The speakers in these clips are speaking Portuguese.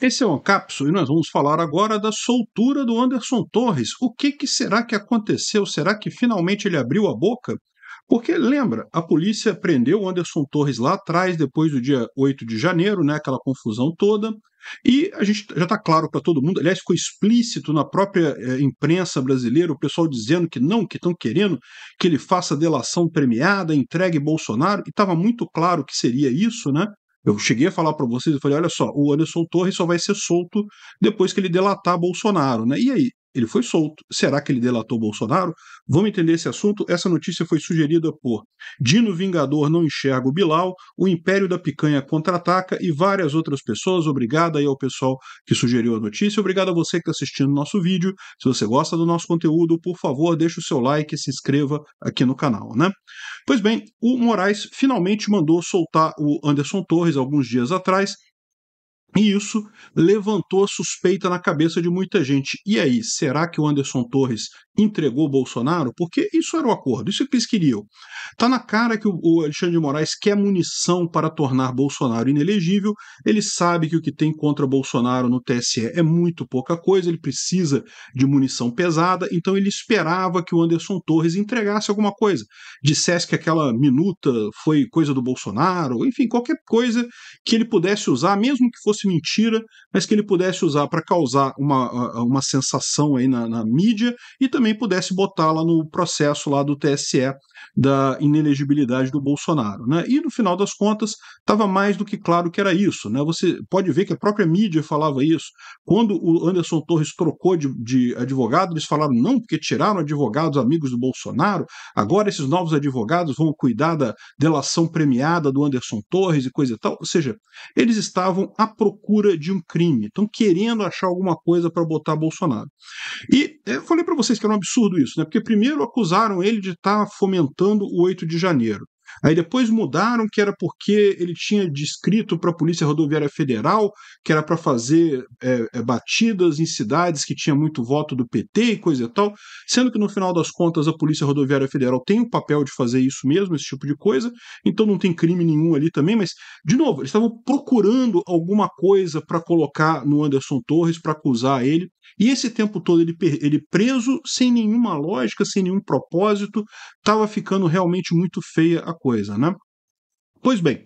Esse é o Capso e nós vamos falar agora da soltura do Anderson Torres. O que, que será que aconteceu? Será que finalmente ele abriu a boca? Porque, lembra, a polícia prendeu o Anderson Torres lá atrás, depois do dia 8 de janeiro, né, aquela confusão toda. E a gente já está claro para todo mundo, aliás, ficou explícito na própria eh, imprensa brasileira, o pessoal dizendo que não, que estão querendo que ele faça delação premiada, entregue Bolsonaro, e estava muito claro que seria isso, né? Eu cheguei a falar para vocês, eu falei, olha só, o Anderson Torres só vai ser solto depois que ele delatar Bolsonaro, né? E aí? ele foi solto. Será que ele delatou Bolsonaro? Vamos entender esse assunto. Essa notícia foi sugerida por Dino Vingador não enxerga o Bilal, o Império da Picanha contra-ataca e várias outras pessoas. Obrigado aí ao pessoal que sugeriu a notícia. Obrigado a você que está assistindo nosso vídeo. Se você gosta do nosso conteúdo, por favor, deixe o seu like e se inscreva aqui no canal, né? Pois bem, o Moraes finalmente mandou soltar o Anderson Torres alguns dias atrás e isso levantou a suspeita na cabeça de muita gente. E aí, será que o Anderson Torres entregou Bolsonaro? Porque isso era o acordo, isso é que eles queriam. Está na cara que o Alexandre de Moraes quer munição para tornar Bolsonaro inelegível. Ele sabe que o que tem contra Bolsonaro no TSE é muito pouca coisa, ele precisa de munição pesada, então ele esperava que o Anderson Torres entregasse alguma coisa, dissesse que aquela minuta foi coisa do Bolsonaro, enfim, qualquer coisa que ele pudesse usar, mesmo que fosse fosse mentira, mas que ele pudesse usar para causar uma, uma sensação aí na, na mídia e também pudesse botar lá no processo lá do TSE da inelegibilidade do Bolsonaro. Né? E no final das contas, estava mais do que claro que era isso. Né? Você pode ver que a própria mídia falava isso. Quando o Anderson Torres trocou de, de advogado, eles falaram não, porque tiraram advogados amigos do Bolsonaro, agora esses novos advogados vão cuidar da delação premiada do Anderson Torres e coisa e tal. Ou seja, eles estavam à procura de um crime, estão querendo achar alguma coisa para botar Bolsonaro. E eu eh, falei para vocês que era um absurdo isso, né? porque primeiro acusaram ele de estar tá fomentando movimentando o 8 de janeiro. Aí depois mudaram que era porque ele tinha descrito para a Polícia Rodoviária Federal que era para fazer é, é, batidas em cidades que tinha muito voto do PT e coisa e tal, sendo que no final das contas a Polícia Rodoviária Federal tem o papel de fazer isso mesmo, esse tipo de coisa, então não tem crime nenhum ali também, mas, de novo, eles estavam procurando alguma coisa para colocar no Anderson Torres, para acusar ele, e esse tempo todo ele, ele preso, sem nenhuma lógica, sem nenhum propósito, estava ficando realmente muito feia a coisa coisa, né? Pois bem,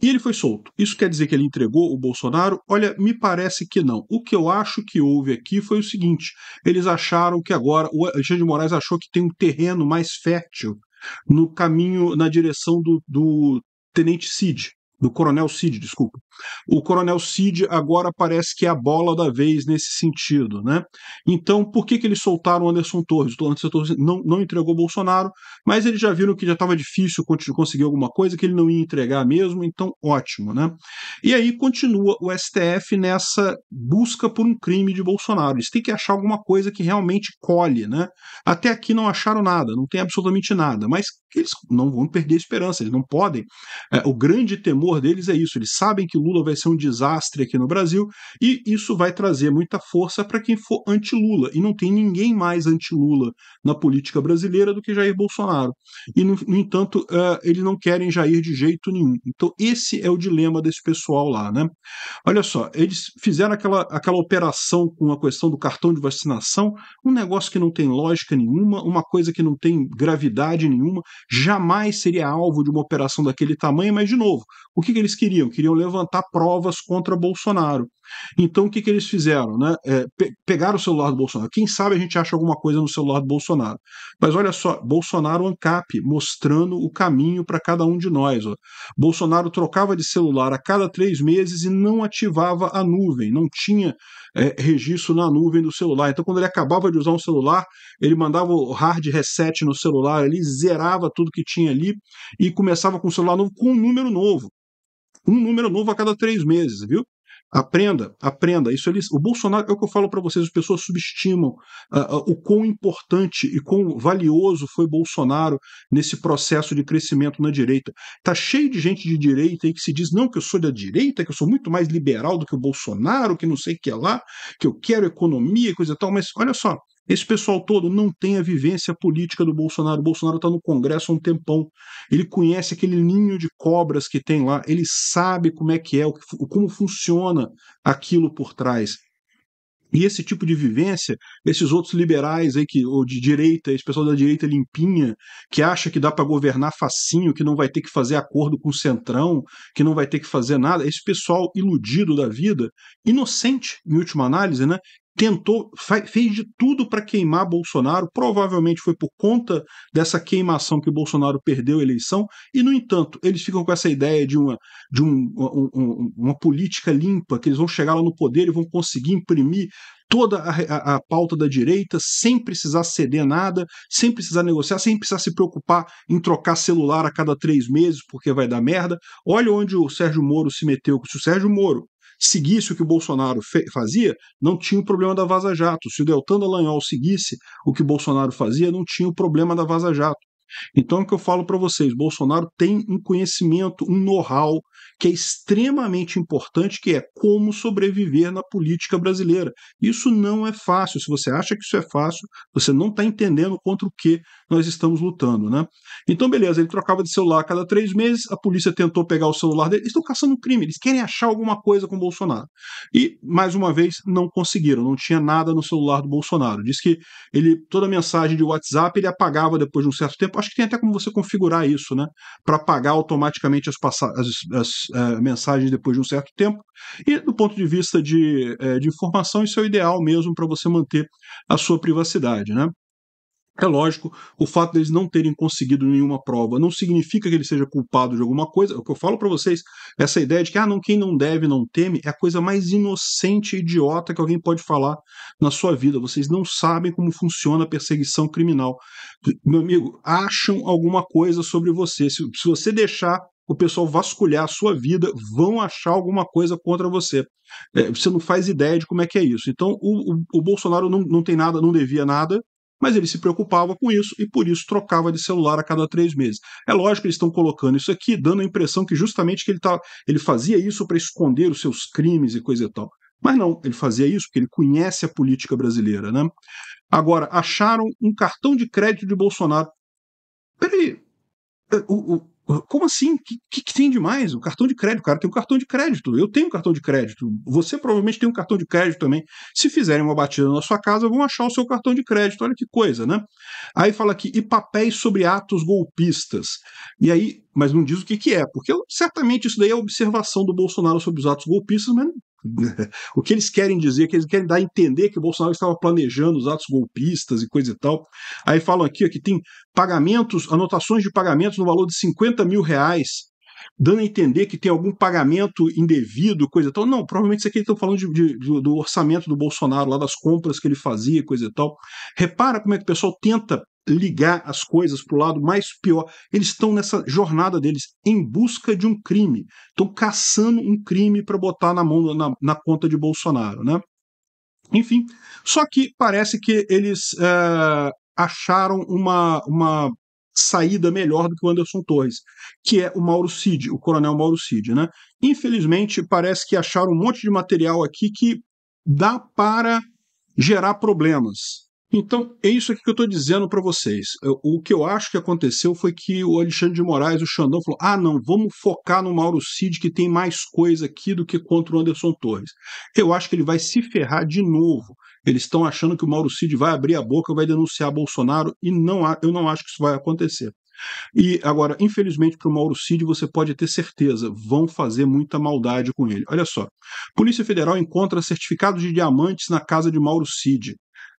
e ele foi solto. Isso quer dizer que ele entregou o Bolsonaro? Olha, me parece que não. O que eu acho que houve aqui foi o seguinte: eles acharam que agora o Alexandre de Moraes achou que tem um terreno mais fértil no caminho na direção do, do Tenente Cid, do Coronel Cid, desculpa. O Coronel Cid agora parece que é a bola da vez nesse sentido, né? Então, por que, que eles soltaram o Anderson Torres? O Anderson Torres não, não entregou Bolsonaro, mas eles já viram que já estava difícil conseguir alguma coisa, que ele não ia entregar mesmo, então ótimo, né? E aí continua o STF nessa busca por um crime de Bolsonaro. Eles têm que achar alguma coisa que realmente colhe, né? Até aqui não acharam nada, não tem absolutamente nada, mas eles não vão perder a esperança, eles não podem. É, o grande temor deles é isso. Eles sabem que Lula vai ser um desastre aqui no Brasil e isso vai trazer muita força para quem for anti-Lula. E não tem ninguém mais anti-Lula na política brasileira do que Jair Bolsonaro. E, no, no entanto, uh, eles não querem Jair de jeito nenhum. Então, esse é o dilema desse pessoal lá, né? Olha só, eles fizeram aquela, aquela operação com a questão do cartão de vacinação, um negócio que não tem lógica nenhuma, uma coisa que não tem gravidade nenhuma, jamais seria alvo de uma operação daquele tamanho, mas, de novo, o que, que eles queriam? Queriam levantar provas contra Bolsonaro. Então, o que, que eles fizeram? Né? É, pe pegaram o celular do Bolsonaro. Quem sabe a gente acha alguma coisa no celular do Bolsonaro. Mas olha só, Bolsonaro ANCAP, mostrando o caminho para cada um de nós. Ó. Bolsonaro trocava de celular a cada três meses e não ativava a nuvem, não tinha é, registro na nuvem do celular. Então, quando ele acabava de usar um celular, ele mandava o hard reset no celular, ele zerava tudo que tinha ali e começava com o celular novo com um número novo. Um número novo a cada três meses, viu? Aprenda, aprenda. Isso eles, o Bolsonaro é o que eu falo para vocês. As pessoas subestimam uh, uh, o quão importante e quão valioso foi Bolsonaro nesse processo de crescimento na direita. Tá cheio de gente de direita aí que se diz não que eu sou da direita, que eu sou muito mais liberal do que o Bolsonaro, que não sei o que é lá, que eu quero economia, coisa e tal. Mas olha só, esse pessoal todo não tem a vivência política do Bolsonaro. O Bolsonaro está no Congresso há um tempão. Ele conhece aquele ninho de cobras que tem lá, ele sabe como é que é, como funciona aquilo por trás. E esse tipo de vivência, esses outros liberais aí que, ou de direita, esse pessoal da direita limpinha, que acha que dá para governar facinho, que não vai ter que fazer acordo com o Centrão, que não vai ter que fazer nada, esse pessoal iludido da vida, inocente, em última análise, né? tentou, fez de tudo para queimar Bolsonaro, provavelmente foi por conta dessa queimação que Bolsonaro perdeu a eleição, e, no entanto, eles ficam com essa ideia de uma, de um, um, uma política limpa, que eles vão chegar lá no poder e vão conseguir imprimir toda a, a, a, pauta da direita, sem precisar ceder nada, sem precisar negociar, sem precisar se preocupar em trocar celular a cada três meses, porque vai dar merda. Olha onde o Sérgio Moro se meteu. Se o Sérgio Moro seguisse o que o Bolsonaro fazia, não tinha o problema da Vaza Jato. Se o Deltan Dallagnol seguisse o que o Bolsonaro fazia, não tinha o problema da Vaza Jato. Então é o que eu falo para vocês: Bolsonaro tem um conhecimento, um know-how que é extremamente importante, que é como sobreviver na política brasileira. Isso não é fácil. Se você acha que isso é fácil, você não está entendendo contra o que nós estamos lutando. Né? Então, beleza, ele trocava de celular a cada três meses, a polícia tentou pegar o celular dele. Eles estão caçando um crime, eles querem achar alguma coisa com o Bolsonaro. E, mais uma vez, não conseguiram, não tinha nada no celular do Bolsonaro. Diz que ele, toda mensagem de WhatsApp, ele apagava depois de um certo tempo. Acho que tem até como você configurar isso, né? Para apagar automaticamente as, as, as uh, mensagens depois de um certo tempo. E do ponto de vista de, é, de informação, isso é o ideal mesmo para você manter a sua privacidade. Né? É lógico, o fato deles não terem conseguido nenhuma prova não significa que ele seja culpado de alguma coisa. O que eu falo para vocês, essa ideia de que ah, não, quem não deve não teme, é a coisa mais inocente e idiota que alguém pode falar na sua vida. Vocês não sabem como funciona a perseguição criminal. Meu amigo, acham alguma coisa sobre você. Se, se você deixar o pessoal vasculhar a sua vida, vão achar alguma coisa contra você. É, você não faz ideia de como é que é isso. Então, o, o, o Bolsonaro não, não tem nada, não devia nada, mas ele se preocupava com isso e por isso trocava de celular a cada três meses. É lógico que eles estão colocando isso aqui, dando a impressão que justamente que ele, tá, ele fazia isso para esconder os seus crimes e coisa e tal. Mas não, ele fazia isso porque ele conhece a política brasileira, né? Agora, acharam um cartão de crédito de Bolsonaro. Peraí, é, o, o, como assim? O que, que, tem de mais? O cartão de crédito, o cara tem um cartão de crédito. Eu tenho um cartão de crédito. Você provavelmente tem um cartão de crédito também. Se fizerem uma batida na sua casa, vão achar o seu cartão de crédito. Olha que coisa, né? Aí fala aqui, e papéis sobre atos golpistas. E aí, mas não diz o que, que é, porque certamente isso daí é observação do Bolsonaro sobre os atos golpistas, mas o que eles querem dizer, que eles querem dar a entender que o Bolsonaro estava planejando os atos golpistas e coisa e tal. Aí falam aqui ó, que tem pagamentos, anotações de pagamentos no valor de 50 mil reais, dando a entender que tem algum pagamento indevido, coisa e tal. Não, provavelmente isso aqui eles estão falando de, de, do orçamento do Bolsonaro, lá das compras que ele fazia, coisa e tal. Repara como é que o pessoal tenta ligar as coisas para o lado mais pior. Eles estão nessa jornada deles em busca de um crime, estão caçando um crime para botar na mão na, na, conta de Bolsonaro, né? Enfim, só que parece que eles é, acharam uma, uma saída melhor do que o Anderson Torres, que é o Mauro Cid, o coronel Mauro Cid, né? Infelizmente, parece que acharam um monte de material aqui que dá para gerar problemas, então, é isso aqui que eu estou dizendo para vocês. Eu, o que eu acho que aconteceu foi que o Alexandre de Moraes, o Xandão, falou: ah, não, vamos focar no Mauro Cid, que tem mais coisa aqui do que contra o Anderson Torres. Eu acho que ele vai se ferrar de novo. Eles estão achando que o Mauro Cid vai abrir a boca, vai denunciar Bolsonaro, e não há, eu não acho que isso vai acontecer. E agora, infelizmente, para o Mauro Cid, você pode ter certeza, vão fazer muita maldade com ele. Olha só, Polícia Federal encontra certificados de diamantes na casa de Mauro Cid.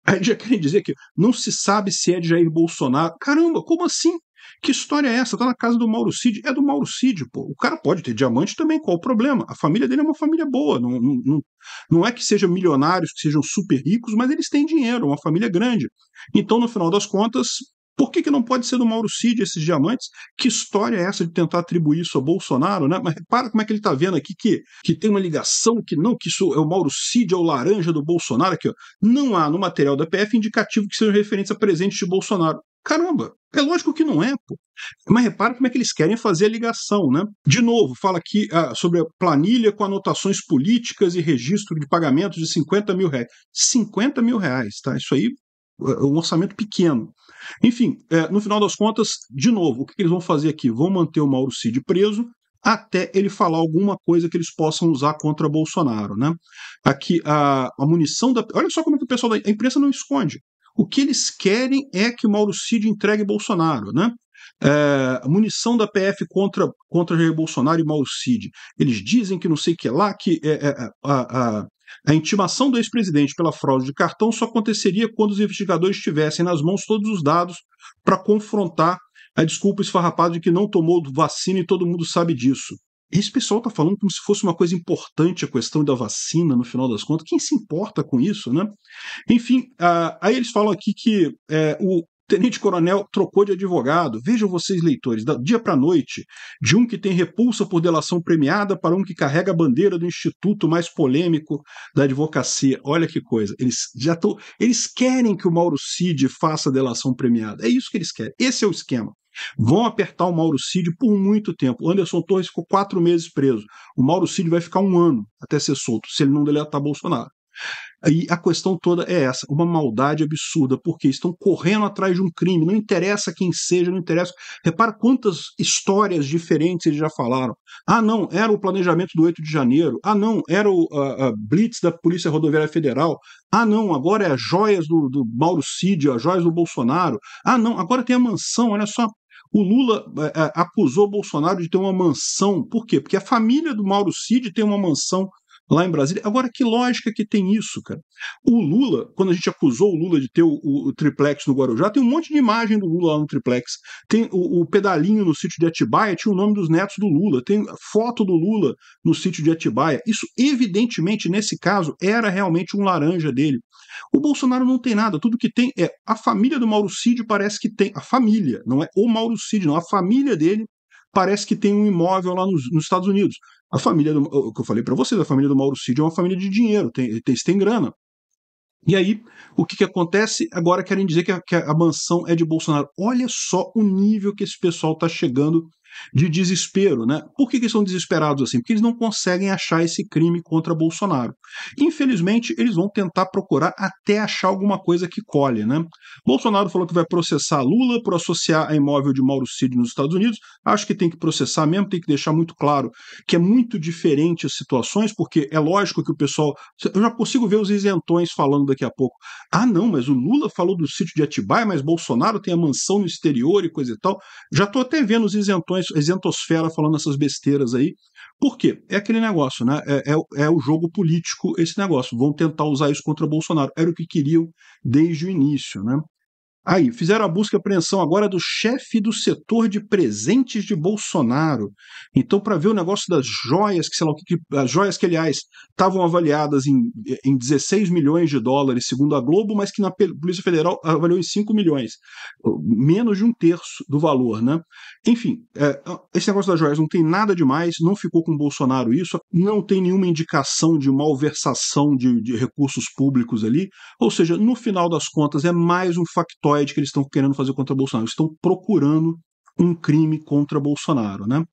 Aí já querem dizer que não se sabe se é de Jair Bolsonaro. Caramba, como assim? Que história é essa? Tá na casa do Mauro Cid. É do Mauro Cid, pô. O cara pode ter diamante também, qual o problema? A família dele é uma família boa. Não, não, não é que sejam milionários, que sejam super ricos, mas eles têm dinheiro, é uma família grande. Então, no final das contas, por que, que não pode ser do Mauro Cid esses diamantes? Que história é essa de tentar atribuir isso a Bolsonaro, né? Mas repara como é que ele está vendo aqui que, que tem uma ligação, que não, que isso é o Mauro Cid, é o laranja do Bolsonaro, aqui, ó. Não há no material da PF indicativo que seja referência a presente de Bolsonaro. Caramba, é lógico que não é, pô. Mas repara como é que eles querem fazer a ligação, né? De novo, fala aqui ah, sobre a planilha com anotações políticas e registro de pagamentos de 50 mil reais. 50 mil reais, tá? Isso aí é um orçamento pequeno. Enfim, é, no final das contas, de novo, o que, que eles vão fazer aqui? Vão manter o Mauro Cid preso até ele falar alguma coisa que eles possam usar contra Bolsonaro, né? Aqui a, a munição da, olha só como é que o pessoal da a imprensa não esconde. O que eles querem é que Mauro Cid entregue Bolsonaro, né? É, munição da PF contra, contra Jair Bolsonaro e Mauro Cid. Eles dizem que não sei o que lá, que é, é, é a, a intimação do ex-presidente pela fraude de cartão só aconteceria quando os investigadores tivessem nas mãos todos os dados para confrontar a desculpa esfarrapada de que não tomou vacina e todo mundo sabe disso. Esse pessoal está falando como se fosse uma coisa importante a questão da vacina, no final das contas. Quem se importa com isso, né? Enfim, ah, aí eles falam aqui que eh, o, tenente-coronel trocou de advogado. Vejam vocês, leitores, da dia para noite, de um que tem repulsa por delação premiada para um que carrega a bandeira do instituto mais polêmico da advocacia. Olha que coisa. Eles já estão. Eles querem que o Mauro Cid faça delação premiada. É isso que eles querem. Esse é o esquema. Vão apertar o Mauro Cid por muito tempo. O Anderson Torres ficou quatro meses preso. O Mauro Cid vai ficar um ano até ser solto, se ele não deletar Bolsonaro. E a questão toda é essa, uma maldade absurda, porque estão correndo atrás de um crime, não interessa quem seja, não interessa. Repara quantas histórias diferentes eles já falaram. Ah, não, era o planejamento do 8 de janeiro. Ah, não, era o a, a Blitz da Polícia Rodoviária Federal. Ah, não, agora é as joias do, do Mauro Cid, as joias do Bolsonaro. Ah, não, agora tem a mansão, olha só. O Lula é, é, acusou Bolsonaro de ter uma mansão. Por quê? Porque a família do Mauro Cid tem uma mansão lá em Brasília. Agora, que lógica que tem isso, cara? O Lula, quando a gente acusou o Lula de ter o, o, o triplex no Guarujá, tem um monte de imagem do Lula lá no triplex. Tem o, o, pedalinho no sítio de Atibaia, tinha o nome dos netos do Lula. Tem foto do Lula no sítio de Atibaia. Isso, evidentemente, nesse caso, era realmente um laranja dele. O Bolsonaro não tem nada. Tudo que tem é a família do Mauro Cid parece que tem. A família, não é o Mauro Cid, não. A família dele parece que tem um imóvel lá nos, nos Estados Unidos. A família do, o que eu falei para vocês, a família do Mauro Cid é uma família de dinheiro, tem, tem, tem grana. E aí, o que, que acontece? Agora querem dizer que a, que a mansão é de Bolsonaro. Olha só o nível que esse pessoal está chegando de desespero. Né? Por que, que eles são desesperados assim? Porque eles não conseguem achar esse crime contra Bolsonaro. Infelizmente, eles vão tentar procurar até achar alguma coisa que colhe. Né? Bolsonaro falou que vai processar Lula por associar a imóvel de Mauro Cid nos Estados Unidos. Acho que tem que processar mesmo, tem que deixar muito claro que é muito diferente as situações, porque é lógico que o pessoal. Eu já consigo ver os isentões falando daqui a pouco. Ah, não, mas o Lula falou do sítio de Atibaia, mas Bolsonaro tem a mansão no exterior e coisa e tal. Já estou até vendo os isentões isentosfera falando essas besteiras aí. Por quê? É aquele negócio, né? É, é, é, o jogo político esse negócio. Vão tentar usar isso contra Bolsonaro. Era o que queriam desde o início, né? Aí, fizeram a busca e apreensão agora do chefe do setor de presentes de Bolsonaro. Então, para ver o negócio das joias, que sei lá o que, as joias que, aliás, estavam avaliadas em, em 16 milhões de dólares, segundo a Globo, mas que na Polícia Federal avaliou em 5 milhões, menos de um terço do valor, né? Enfim, é, esse negócio das joias não tem nada demais, não ficou com Bolsonaro isso, não tem nenhuma indicação de malversação de, de recursos públicos ali. Ou seja, no final das contas, é mais um factor factoide é que eles estão querendo fazer contra Bolsonaro. Eles estão procurando um crime contra Bolsonaro, né?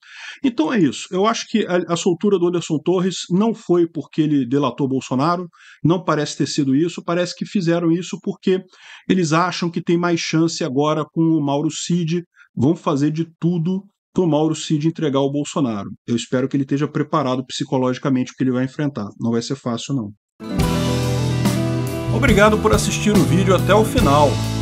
Então é isso. Eu acho que a, a, soltura do Anderson Torres não foi porque ele delatou Bolsonaro, não parece ter sido isso, parece que fizeram isso porque eles acham que tem mais chance agora com o Mauro Cid, vão fazer de tudo para o Mauro Cid entregar o Bolsonaro. Eu espero que ele esteja preparado psicologicamente porque ele vai enfrentar. Não vai ser fácil não. Obrigado por assistir o vídeo até o final.